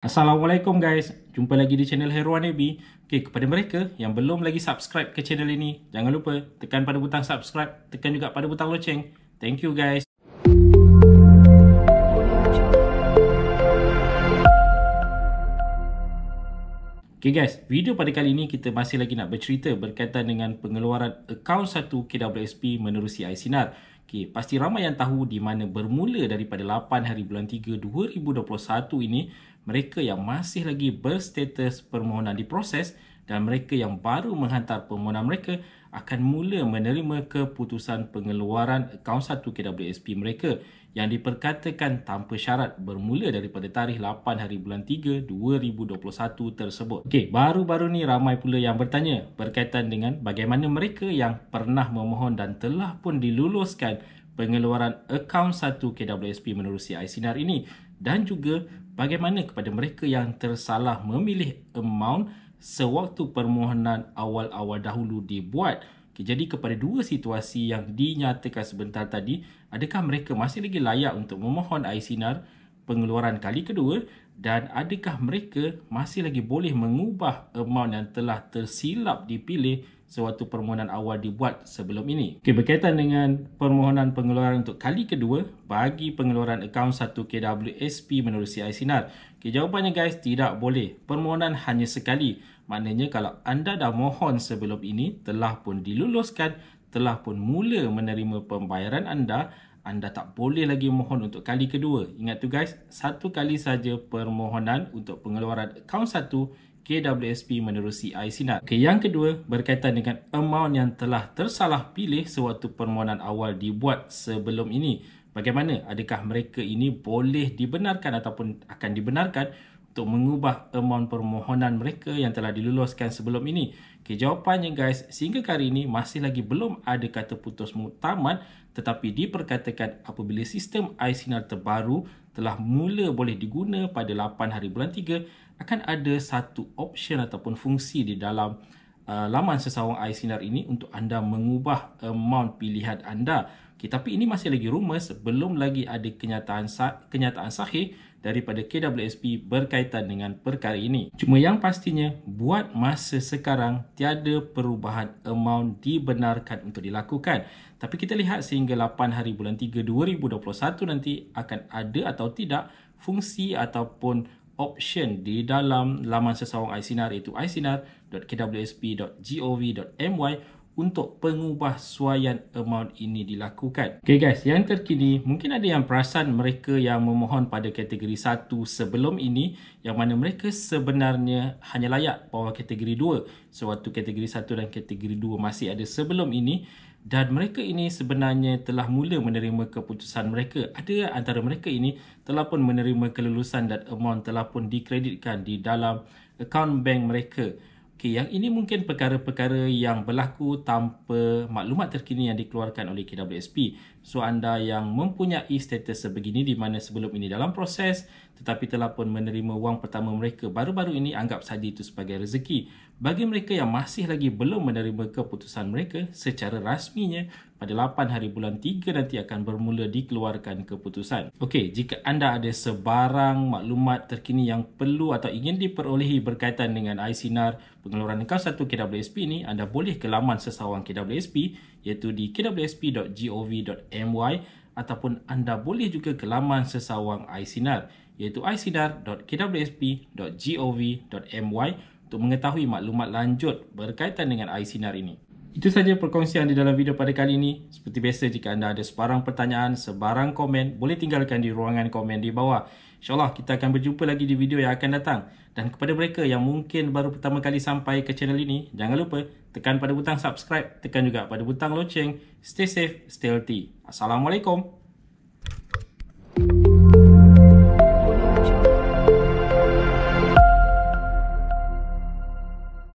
Assalamualaikum guys. Jumpa lagi di channel Heroan AB. Okey, kepada mereka yang belum lagi subscribe ke channel ini, jangan lupa tekan pada butang subscribe, tekan juga pada butang loceng. Thank you guys. Okay guys, video pada kali ini kita masih lagi nak bercerita berkaitan dengan pengeluaran akaun satu KWSP menerusi iSinar. Okay, pasti ramai yang tahu di mana bermula daripada 8 hari bulan 3 2021 ini mereka yang masih lagi berstatus permohonan diproses dan mereka yang baru menghantar permohonan mereka akan mula menerima keputusan pengeluaran akaun 1 KWSP mereka yang diperkatakan tanpa syarat bermula daripada tarikh 8 hari bulan 3 2021 tersebut. Okey, baru-baru ni ramai pula yang bertanya berkaitan dengan bagaimana mereka yang pernah memohon dan telah pun diluluskan pengeluaran akaun 1 KWSP menerusi iSinar ini dan juga bagaimana kepada mereka yang tersalah memilih amount sewaktu permohonan awal-awal dahulu dibuat Okay, jadi kepada dua situasi yang dinyatakan sebentar tadi, adakah mereka masih lagi layak untuk memohon AISINAR pengeluaran kali kedua dan adakah mereka masih lagi boleh mengubah amount yang telah tersilap dipilih sewaktu permohonan awal dibuat sebelum ini. Okay, berkaitan dengan permohonan pengeluaran untuk kali kedua bagi pengeluaran akaun 1KWSP menerusi AISINAR. Okay, jawapannya guys, tidak boleh. Permohonan hanya sekali. Maknanya kalau anda dah mohon sebelum ini, telah pun diluluskan, telah pun mula menerima pembayaran anda, anda tak boleh lagi mohon untuk kali kedua. Ingat tu guys, satu kali saja permohonan untuk pengeluaran akaun satu KWSP menerusi iSinar. Okay, yang kedua berkaitan dengan amount yang telah tersalah pilih sewaktu permohonan awal dibuat sebelum ini. Bagaimana? Adakah mereka ini boleh dibenarkan ataupun akan dibenarkan untuk mengubah amount permohonan mereka yang telah diluluskan sebelum ini. Okay, jawapannya guys, sehingga kali ini masih lagi belum ada kata putus muktamad tetapi diperkatakan apabila sistem iSignal terbaru telah mula boleh diguna pada 8 hari bulan 3 akan ada satu option ataupun fungsi di dalam uh, laman sesawang iSignal ini untuk anda mengubah amount pilihan anda Okay, tapi ini masih lagi rumus belum lagi ada kenyataan kenyataan sahih daripada KWSP berkaitan dengan perkara ini. Cuma yang pastinya buat masa sekarang tiada perubahan amount dibenarkan untuk dilakukan. Tapi kita lihat sehingga 8 hari bulan 3 2021 nanti akan ada atau tidak fungsi ataupun option di dalam laman sesawang iSinar iaitu iSinar.kwsp.gov.my untuk pengubahsuaian amount ini dilakukan. Okay guys, yang terkini mungkin ada yang perasan mereka yang memohon pada kategori 1 sebelum ini yang mana mereka sebenarnya hanya layak bawah kategori 2 sewaktu kategori 1 dan kategori 2 masih ada sebelum ini dan mereka ini sebenarnya telah mula menerima keputusan mereka. Ada antara mereka ini telah pun menerima kelulusan dan amount telah pun dikreditkan di dalam akaun bank mereka. Okay, yang ini mungkin perkara-perkara yang berlaku tanpa maklumat terkini yang dikeluarkan oleh KWSP. So anda yang mempunyai status sebegini di mana sebelum ini dalam proses tetapi telah pun menerima wang pertama mereka baru-baru ini anggap saja itu sebagai rezeki. Bagi mereka yang masih lagi belum menerima keputusan mereka secara rasminya pada 8 hari bulan 3 nanti akan bermula dikeluarkan keputusan. Okey, jika anda ada sebarang maklumat terkini yang perlu atau ingin diperolehi berkaitan dengan ICNAR pengeluaran kaus satu KWSP ini, anda boleh ke laman sesawang KWSP iaitu di kwsp.gov.my MY ataupun anda boleh juga ke laman sesawang iSinar iaitu iSinar.kwsp.gov.my untuk mengetahui maklumat lanjut berkaitan dengan iSinar ini. Itu saja perkongsian di dalam video pada kali ini. Seperti biasa, jika anda ada sebarang pertanyaan, sebarang komen, boleh tinggalkan di ruangan komen di bawah. InsyaAllah kita akan berjumpa lagi di video yang akan datang. Dan kepada mereka yang mungkin baru pertama kali sampai ke channel ini, jangan lupa tekan pada butang subscribe, tekan juga pada butang loceng. Stay safe, stay healthy. Assalamualaikum.